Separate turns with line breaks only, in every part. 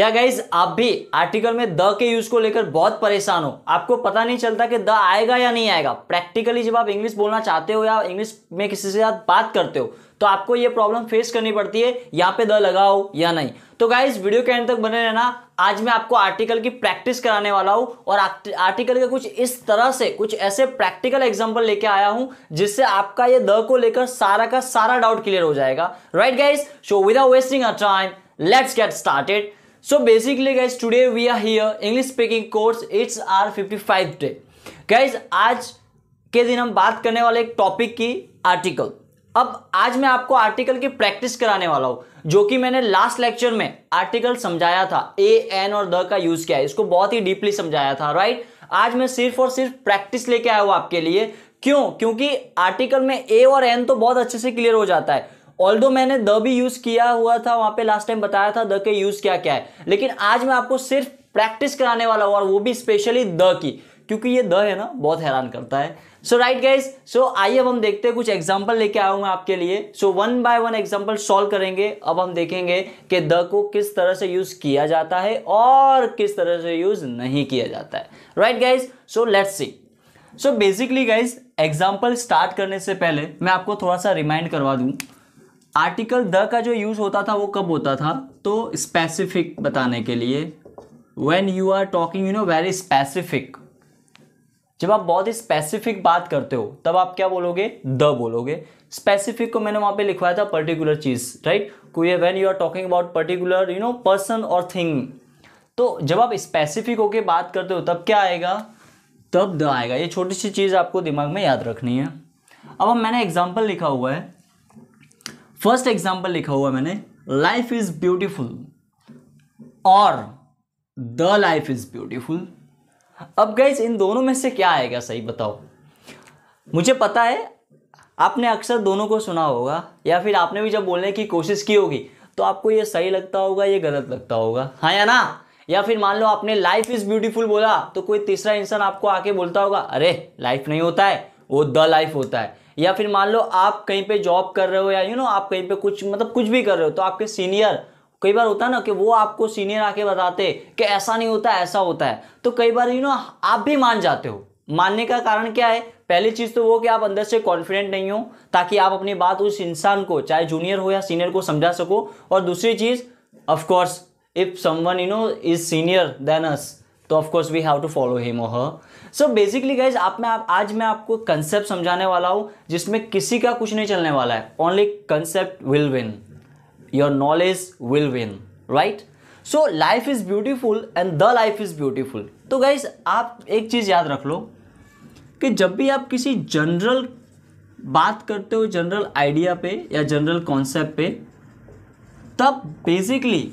क्या गाइज आप भी आर्टिकल में द के यूज को लेकर बहुत परेशान हो आपको पता नहीं चलता कि द आएगा या नहीं आएगा प्रैक्टिकली जब आप इंग्लिश बोलना चाहते हो या इंग्लिश में किसी से बात करते हो तो आपको ये प्रॉब्लम फेस करनी पड़ती है यहाँ पे द लगाओ या नहीं तो गाइज वीडियो के एंड तक बने रहना आज मैं आपको आर्टिकल की प्रैक्टिस कराने वाला हूँ और आर्टिकल के कुछ इस तरह से कुछ ऐसे प्रैक्टिकल एग्जाम्पल लेके आया हूँ जिससे आपका ये द को लेकर सारा का सारा डाउट क्लियर हो जाएगा right guys so without wasting a time let's get started basically guys today we are here English speaking course it's our fifty five day guys आज के दिन हम बात करने वाले एक टॉपिक की आर्टिकल अब आज मैं आपको आर्टिकल की प्रैक्टिस कराने वाला हूँ जो कि मैंने लास्ट लेक्चर में आर्टिकल समझाया था ए एन और द का यूज किया है इसको बहुत ही डीपली समझाया था राइट आज मैं सिर्फ और सिर्फ प्रैक्टिस लेके आया हूँ आपके लिए क्यों क्योंकि आर्टिकल में ए और एन तो बहुत अच्छे से क्लियर हो जाता है ऑल मैंने द भी यूज किया हुआ था वहां पे लास्ट टाइम बताया था द के यूज क्या क्या है लेकिन आज मैं आपको सिर्फ प्रैक्टिस कराने वाला हूँ और वो भी स्पेशली द की क्योंकि ये द है ना बहुत हैरान करता है सो राइट गाइज सो आइए अब हम देखते हैं कुछ एग्जाम्पल लेके आया हूँ आपके लिए so one by one example solve करेंगे अब हम देखेंगे कि द को किस तरह से यूज किया जाता है और किस तरह से यूज नहीं किया जाता है right guys so let's see so basically guys example start करने से पहले मैं आपको थोड़ा सा रिमाइंड करवा दूँ आर्टिकल द का जो यूज़ होता था वो कब होता था तो स्पेसिफिक बताने के लिए when you are talking you know very specific जब आप बहुत ही स्पेसिफिक बात करते हो तब आप क्या बोलोगे द बोलोगे स्पेसिफिक को मैंने वहाँ पे लिखवाया था पर्टिकुलर चीज़ राइट कोई when you are talking about particular you know person और थिंग तो जब आप स्पेसिफिक होके बात करते हो तब क्या आएगा तब द आएगा ये छोटी सी चीज़ आपको दिमाग में याद रखनी है अब हम मैंने एग्जाम्पल लिखा हुआ है फर्स्ट एग्जाम्पल लिखा हुआ मैंने लाइफ इज ब्यूटीफुल और द लाइफ इज ब्यूटीफुल अब गैस इन दोनों में से क्या आएगा सही बताओ मुझे पता है आपने अक्सर दोनों को सुना होगा या फिर आपने भी जब बोलने की कोशिश की होगी तो आपको ये सही लगता होगा ये गलत लगता होगा हाँ या ना या फिर मान लो आपने लाइफ इज ब्यूटीफुल बोला तो कोई तीसरा इंसान आपको आके बोलता होगा अरे लाइफ नहीं होता है वो द लाइफ होता है या फिर मान लो आप कहीं पे जॉब कर रहे हो या यू you नो know, आप कहीं पे कुछ मतलब कुछ भी कर रहे हो तो आपके सीनियर कई बार होता है ना कि वो आपको सीनियर आके बताते कि ऐसा नहीं होता ऐसा होता है तो कई बार यू you नो know, आप भी मान जाते हो मानने का कारण क्या है पहली चीज़ तो वो कि आप अंदर से कॉन्फिडेंट नहीं हो ताकि आप अपनी बात उस इंसान को चाहे जूनियर हो या सीनियर को समझा सको और दूसरी चीज़ of course if someone you know is senior then us तो of course we have to follow him oh so basically guys आप मैं आप आज मैं आपको कंसेप्ट समझाने वाला हूँ जिसमें किसी का कुछ नहीं चलने वाला है only concept will win your knowledge will win right so life is beautiful and the life is beautiful तो गाइज आप एक चीज़ याद रख लो कि जब भी आप किसी जनरल बात करते हो जनरल आइडिया पे या जनरल कॉन्सेप्ट पे तब बेसिकली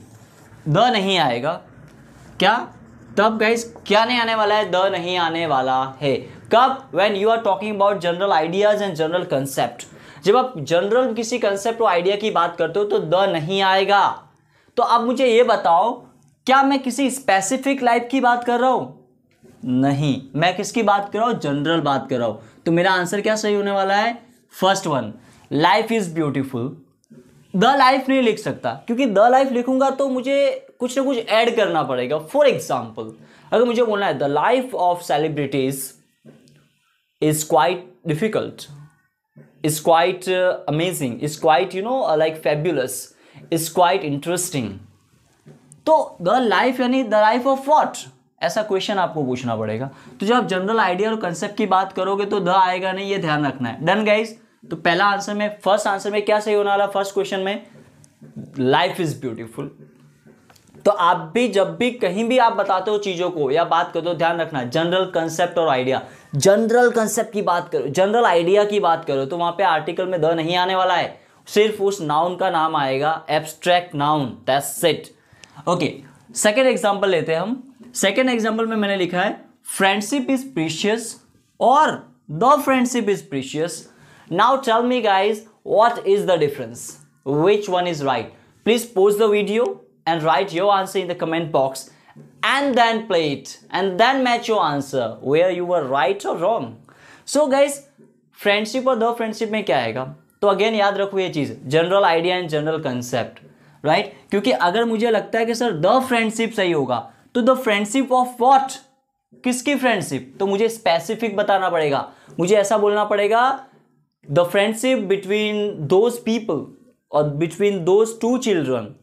द नहीं आएगा क्या तब गाइज क्या नहीं आने वाला है द नहीं आने वाला है कब when you are talking about general ideas and general concept जब आप जनरल किसी कंसेप्ट और आइडिया की बात करते हो तो द नहीं आएगा तो अब मुझे ये बताओ क्या मैं किसी स्पेसिफिक लाइफ की बात कर रहा हूँ नहीं मैं किसकी बात कर रहा हूँ जनरल बात कर रहा हूँ तो मेरा आंसर क्या सही होने वाला है first one life is beautiful the life नहीं लिख सकता क्योंकि द लाइफ लिखूंगा तो मुझे कुछ ना कुछ ऐड करना पड़ेगा फॉर एग्जाम्पल अगर मुझे बोलना है the life of celebrities is quite difficult is quite amazing uh, is quite you know like fabulous is quite interesting तो द लाइफ यानी द लाइफ ऑफ वॉट ऐसा क्वेश्चन आपको पूछना पड़ेगा तो जब आप जनरल आइडिया और कंसेप्ट की बात करोगे तो द आएगा नहीं ये ध्यान रखना है डन गाइज तो पहला आंसर में फर्स्ट आंसर में क्या सही होने वाला फर्स्ट क्वेश्चन में लाइफ इज ब्यूटीफुल तो आप भी जब भी कहीं भी आप बताते हो चीज़ों को या बात करते हो ध्यान रखना जनरल कंसेप्ट और आइडिया जनरल कंसेप्ट की बात करो जनरल आइडिया की बात करो तो वहां पे आर्टिकल में द नहीं आने वाला है सिर्फ उस नाउन का नाम आएगा abstract noun that's it okay second example लेते हैं हम सेकेंड एग्जाम्पल में मैंने लिखा है फ्रेंडशिप इज प्रीशियस और the friendship is precious Now tell me guys, what is the difference? Which one is right? Please pause the video and write your answer in the comment box and then play it and then match your answer where you were right or wrong. So guys, friendship or the friendship में kya aega तो again yaad रखो ye cheez general idea and general concept right kyunki agar mujhe lagta hai कि sir the friendship sahi hoga to the friendship of what किसकी friendship तो मुझे specific बताना पड़ेगा मुझे ऐसा बोलना पड़ेगा the friendship between those people और between those two children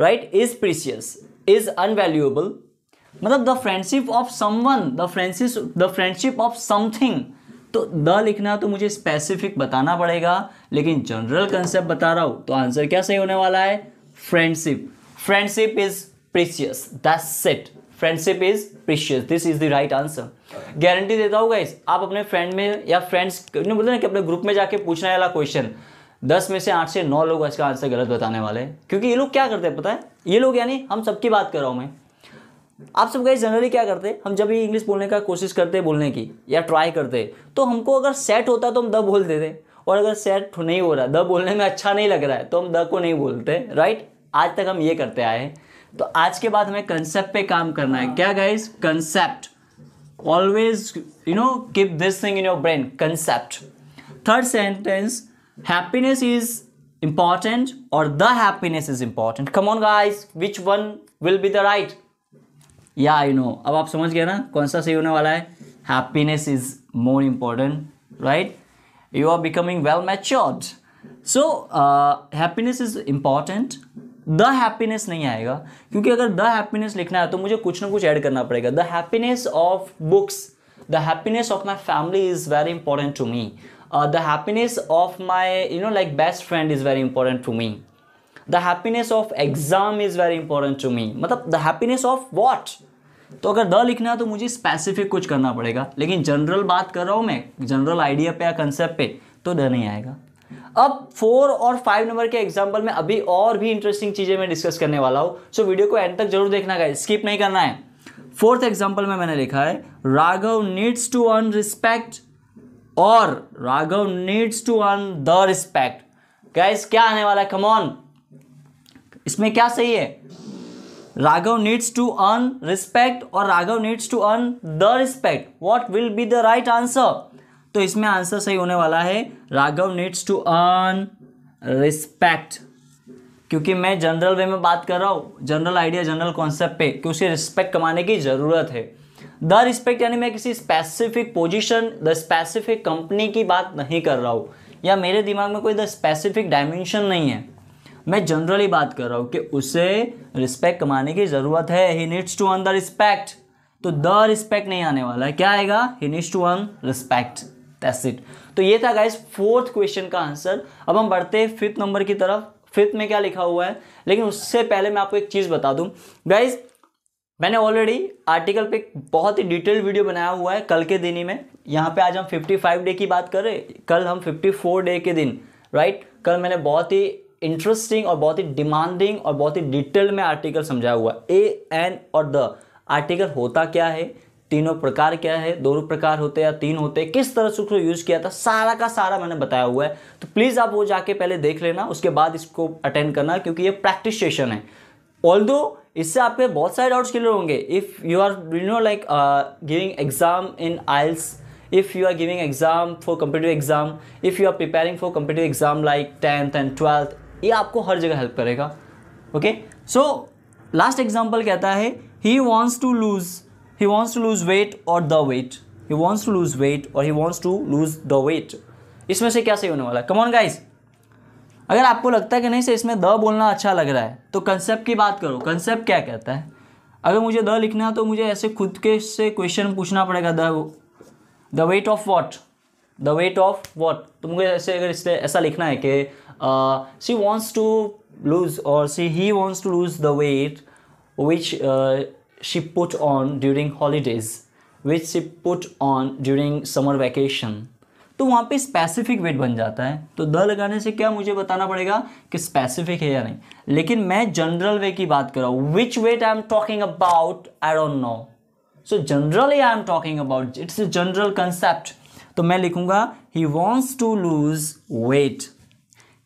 right is precious is unvaluable मतलब the friendship of someone the friendship the friendship of something तो द लिखना तो मुझे स्पेसिफिक बताना पड़ेगा लेकिन जनरल कंसेप्ट बता रहा हूं तो आंसर क्या सही होने वाला है friendship friendship is precious that it friendship is precious this is the right answer guarantee देता हूँ गाइस आप अपने फ्रेंड में या फ्रेंड्स बोलते ना कि अपने ग्रुप में जाके पूछने वाला क्वेश्चन दस में से आठ से नौ लोग इसका आंसर गलत बताने वाले हैं क्योंकि ये लोग क्या करते हैं पता है ये लोग यानी हम सबकी बात कर रहा हूँ मैं आप सब गाइस जनरली क्या करते हैं हम जब भी इंग्लिश बोलने का कोशिश करते बोलने की या ट्राई करते तो हमको अगर सेट होता तो हम द बोल देते और अगर सेट नहीं हो रहा द बोलने में अच्छा नहीं लग रहा है तो हम द को नहीं बोलते राइट आज तक हम ये करते आए हैं तो आज के बाद हमें कंसेप्ट पे काम करना है क्या guys concept always you know keep this thing in your brain concept third sentence happiness is important और the happiness is important come on guys which one will be the right या you know अब आप समझ गए ना कौन सा सही होने वाला है happiness is more important right you are becoming well matured so happiness is important the happiness नहीं आएगा क्योंकि अगर द हैप्पीनेस लिखना है तो मुझे कुछ ना कुछ ऐड करना पड़ेगा the happiness of books the happiness of my family is very important to me the happiness of my you know like best friend is very important to me the happiness of exam is very important to me मतलब the happiness of what तो अगर the लिखना है तो मुझे specific कुछ करना पड़ेगा लेकिन जनरल बात कर रहा हूँ मैं जनरल आइडिया पे या कंसेप्ट पे तो द नहीं आएगा अब फोर और फाइव नंबर के एग्जाम्पल में अभी और भी इंटरेस्टिंग चीज़ें मैं डिस्कस करने वाला हूँ सो वीडियो को एंड तक जरूर देखना है स्किप नहीं करना है फोर्थ एग्जाम्पल में मैंने लिखा है Raghav needs to earn respect और Raghav needs to earn the respect guys क्या आने वाला है कमॉन इसमें क्या सही है Raghav needs to earn respect और Raghav needs to earn the respect what will be the right answer तो इसमें आंसर सही होने वाला है Raghav needs to earn respect क्योंकि मैं जनरल वे में बात कर रहा हूँ जनरल आइडिया जनरल कॉन्सेप्ट पे कि उसे रिस्पेक्ट कमाने की ज़रूरत है द रिस्पेक्ट यानी मैं किसी specific position the specific company की बात नहीं कर रहा हूँ या मेरे दिमाग में कोई द स्पेसिफिक डायमेंशन नहीं है मैं जनरली बात कर रहा हूँ कि उसे रिस्पेक्ट कमाने की ज़रूरत है he needs to earn the respect तो द रिस्पेक्ट नहीं आने वाला है क्या आएगा he needs to earn respect that's it तो ये था गाइज फोर्थ क्वेश्चन का आंसर अब हम बढ़ते हैं फिफ्थ नंबर की तरफ फिफ्थ में क्या लिखा हुआ है लेकिन उससे पहले मैं आपको एक चीज़ बता दूँ गाइज मैंने ऑलरेडी आर्टिकल पे एक बहुत ही डिटेल्ड वीडियो बनाया हुआ है कल के दिन ही में यहाँ पे आज हम 55 डे की बात कर रहे कल हम 54 डे के दिन राइट कल मैंने बहुत ही इंटरेस्टिंग और बहुत ही डिमांडिंग और बहुत ही डिटेल में आर्टिकल समझाया हुआ ए एन और द आर्टिकल होता क्या है तीनों प्रकार क्या है दोनों प्रकार होते या तीन होते हैं किस तरह से उसको यूज़ किया था सारा का सारा मैंने बताया हुआ है तो प्लीज़ आप वो जाके पहले देख लेना उसके बाद इसको अटेंड करना क्योंकि ये प्रैक्टिस सेशन है ऑल इससे आपके बहुत सारे डाउट्स क्लियर होंगे if you are you know like giving exam in IELTS if you are giving exam for competitive exam if you are preparing for competitive exam like tenth and twelfth ये आपको हर जगह help करेगा okay so last example कहता है he wants to lose he wants to lose weight or the weight he wants to lose weight or he wants to lose the weight इसमें से क्या सही होने वाला है कमॉन गाइज अगर आपको लगता है कि नहीं सर इसमें द बोलना अच्छा लग रहा है तो कंसेप्ट की बात करो कंसेप्ट क्या कहता है अगर मुझे द लिखना है तो मुझे ऐसे खुद के से क्वेश्चन पूछना पड़ेगा the the weight of what the weight of what तो मुझे ऐसे अगर इससे ऐसा लिखना है कि सी wants to lose or see he wants to lose the weight which she put on during holidays which she put on during summer vacation तो वहाँ पे स्पेसिफिक वेट बन जाता है तो द लगाने से क्या मुझे बताना पड़ेगा कि स्पेसिफिक है या नहीं लेकिन मैं जनरल वे की बात कर रहा हूँ which weight I am talking about I don't know so generally I am talking about it's a general concept तो मैं लिखूंगा he wants to lose weight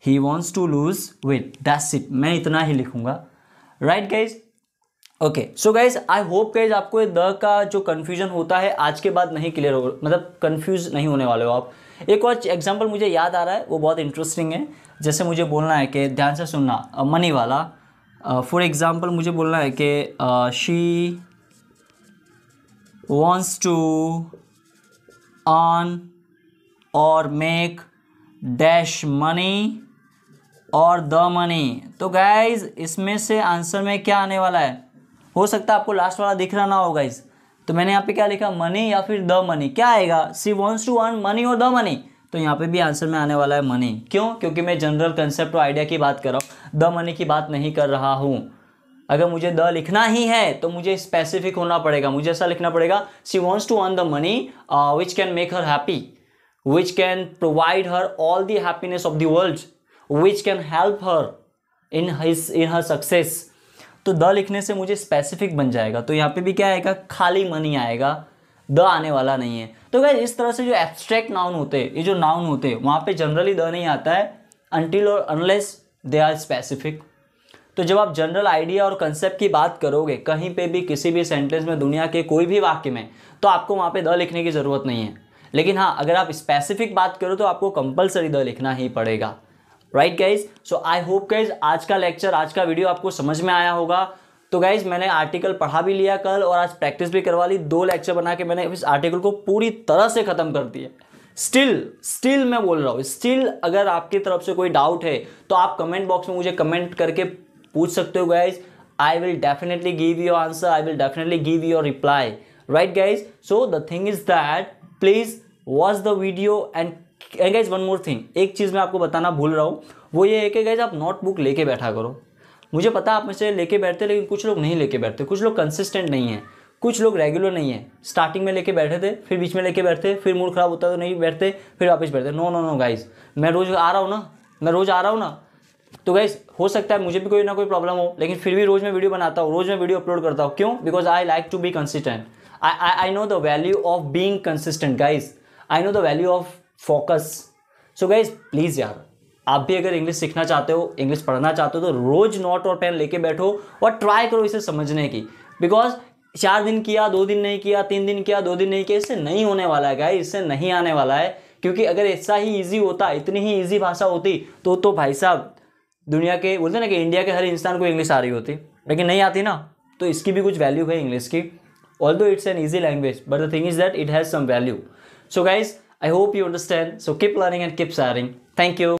he wants to lose weight that's it मैं इतना ही लिखूंगा right guys okay so guys I hope guys आपको the का जो कन्फ्यूजन होता है आज के बाद नहीं क्लियर हो मतलब कन्फ्यूज नहीं होने वाले हो आप एक और एग्जाम्पल मुझे याद आ रहा है वो बहुत इंटरेस्टिंग है जैसे मुझे बोलना है कि ध्यान से सुनना मनी वाला फॉर एग्ज़ाम्पल मुझे बोलना है कि शी वॉन्ट्स टू ऑन और मेक डैश मनी और द मनी तो गाइज इसमें से आंसर में क्या आने वाला है हो सकता है आपको लास्ट वाला दिख रहा ना होगा इस तो मैंने यहाँ पे क्या लिखा मनी या फिर द मनी क्या आएगा she wants to earn money और द मनी तो यहाँ पे भी आंसर में आने वाला है मनी क्यों क्योंकि मैं जनरल कंसेप्ट और आइडिया की बात कर रहा हूँ द मनी की बात नहीं कर रहा हूँ अगर मुझे द लिखना ही है तो मुझे स्पेसिफिक होना पड़ेगा मुझे ऐसा लिखना पड़ेगा she wants to earn the money which can make her happy which can provide her all the happiness of the world which can help her in his in her success तो the लिखने से मुझे specific बन जाएगा तो यहाँ पे भी क्या आएगा खाली मन ही आएगा द आने वाला नहीं है तो क्या इस तरह से जो एब्स्ट्रैक्ट नाउन होते हैं ये जो नाउन होते हैं वहाँ पे जनरली द नहीं आता है अनटिल और अनलेस दे आर स्पेसिफिक तो जब आप जनरल आइडिया और कंसेप्ट की बात करोगे कहीं पे भी किसी भी सेंटेंस में दुनिया के कोई भी वाक्य में तो आपको वहाँ पे द लिखने की ज़रूरत नहीं है लेकिन हाँ अगर आप स्पेसिफिक बात करो तो आपको कंपलसरी द लिखना ही पड़ेगा right guys so I hope guys आज का लेक्चर आज का वीडियो आपको समझ में आया होगा तो गाइज मैंने आर्टिकल पढ़ा भी लिया कल और आज प्रैक्टिस भी करवा ली दो लेक्चर बना के मैंने इस आर्टिकल को पूरी तरह से ख़त्म कर दिया स्टिल स्टिल मैं बोल रहा हूँ स्टिल अगर आपकी तरफ से कोई डाउट है तो आप कमेंट बॉक्स में मुझे कमेंट करके पूछ सकते हो guys I will definitely give your answer I will definitely give your reply right guys so the thing is that please watch the video and guys one more thing एक चीज़ मैं आपको बताना भूल रहा हूँ वो ये है कि गाइज आप नोटबुक लेके बैठा करो मुझे पता आप में से लेके बैठते लेकिन कुछ लोग नहीं लेके बैठते कुछ लोग कंसिस्टेंट नहीं हैं कुछ लोग रेगुलर नहीं है स्टार्टिंग में लेके बैठे थे फिर बीच में लेके बैठते फिर मूड खराब होता तो नहीं बैठते फिर वापस बैठते नो नो नो गाइज मैं रोज़ आ रहा हूँ ना मैं रोज़ आ रहा हूँ ना तो गाइज हो सकता है मुझे भी कोई ना कोई प्रॉब्लम हो लेकिन फिर भी रोज़ मैं वीडियो बनाता हूँ रोज़ मैं वीडियो अपलोड करता हूँ क्यों because I like to be consistent I I know the value of being consistent guys I know the value of focus so guys please यार आप भी अगर इंग्लिश सीखना चाहते हो इंग्लिश पढ़ना चाहते हो तो रोज़ नोट और पेन लेके बैठो और ट्राई करो इसे समझने की बिकॉज चार दिन किया दो दिन नहीं किया तीन दिन किया दो दिन नहीं किया इससे नहीं होने वाला है गाइज इससे नहीं आने वाला है क्योंकि अगर ऐसा ही ईजी होता इतनी ही ईजी भाषा होती तो तो भाई साहब दुनिया के बोलते ना कि इंडिया के हर इंसान को इंग्लिश आ रही होती लेकिन नहीं आती ना तो इसकी भी कुछ वैल्यू है इंग्लिश की although it's an easy language but the thing is that it has some value so guys I hope you understand. So keep learning and keep sharing. Thank you.